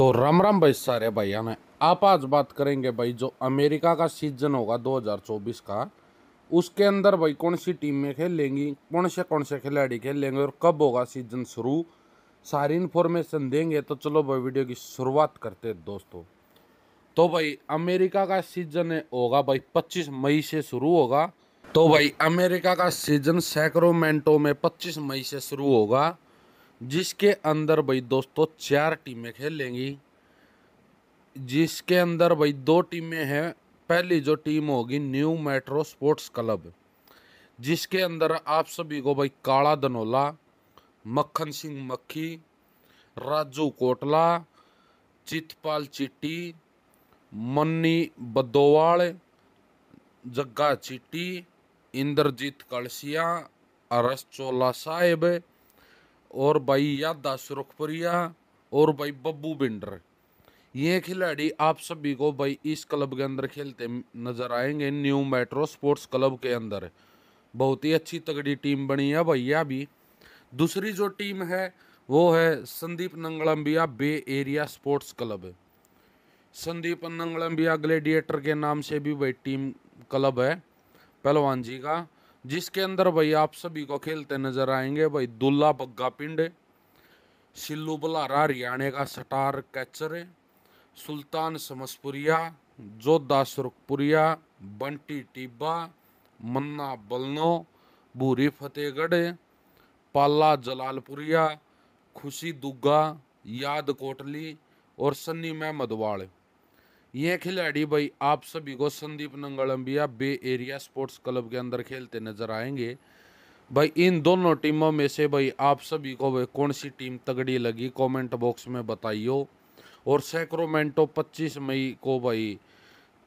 तो राम राम भाई सारे भैया ने आप आज बात करेंगे भाई जो अमेरिका का सीजन होगा 2024 का उसके अंदर भाई कौन सी टीम में खेलेंगी कौन से कौन से खिलाड़ी खेलेंगे और कब होगा सीजन शुरू सारी इन्फॉर्मेशन देंगे तो चलो भाई वीडियो की शुरुआत करते हैं दोस्तों तो भाई अमेरिका का सीजन होगा भाई पच्चीस मई से शुरू होगा तो भाई अमेरिका का सीजन सैक्रोमेंटो में पच्चीस मई से शुरू होगा जिसके अंदर भाई दोस्तों चार टीमें खेलेंगी जिसके अंदर भाई दो टीमें हैं पहली जो टीम होगी न्यू मेट्रो स्पोर्ट्स क्लब जिसके अंदर आप सभी को भाई काला धनोला मक्खन सिंह मक्खी राजू कोटला चितपाल चिट्टी मन्नी बदोवाल जग्गा चिट्टी इंद्रजीत कलसिया अरस चोला साहेब और भाई यादा रुखपुरिया और भाई बब्बू बिंडर ये खिलाड़ी आप सभी को भाई इस क्लब के अंदर खेलते नज़र आएंगे न्यू मेट्रो स्पोर्ट्स क्लब के अंदर बहुत ही अच्छी तगड़ी टीम बनी है भैया भी दूसरी जो टीम है वो है Sandeep Nangalambian bay area sports club Sandeep Nangalambian gladiator के नाम से भी भाई टीम क्लब है पहलवान जी का जिसके अंदर भाई आप सभी को खेलते नजर आएंगे भाई दुल्ला बग्गा पिंड सिल्लू बलारा हरियाणा का सटार कैचर सुल्तान समसपुरिया जोधा सुरखपुरिया बंटी टिब्बा मन्ना बलनो भूरी फतेहगढ़ पाला जलालपुरिया खुशी दुग्गा याद कोटली और सन्नी महमदवाड़ ये खिलाड़ी भाई आप सभी को Sandeep Nangalambian bay area sports club के अंदर खेलते नजर आएंगे भाई इन दोनों टीमों में से भाई आप सभी को भाई कौन सी टीम तगड़ी लगी कमेंट बॉक्स में बताइयो और सैक्रोमेंटो 25 मई को भाई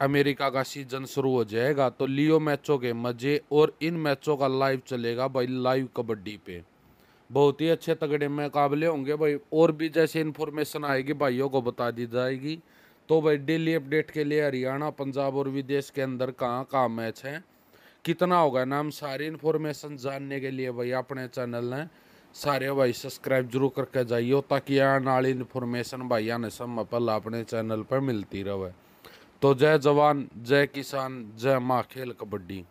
अमेरिका का सीजन शुरू हो जाएगा तो लियो मैचों के मज़े और इन मैचों का लाइव चलेगा भाई लाइव कबड्डी पे बहुत ही अच्छे तगड़े मुकाबले होंगे भाई और भी जैसे इन्फॉर्मेशन आएगी भाइयों को बता दी जाएगी तो भाई डेली अपडेट के लिए हरियाणा पंजाब और विदेश के अंदर कहाँ कहाँ मैच हैं कितना होगा नाम सारी इन्फॉर्मेशन जानने के लिए भाई अपने चैनल ने सारे भाई सब्सक्राइब जरूर करके जाइए ताकि आने वाली इन्फॉर्मेशन भाई आने समय पर अपने चैनल पर मिलती रहे तो जय जवान जय किसान जय माँ खेल कबड्डी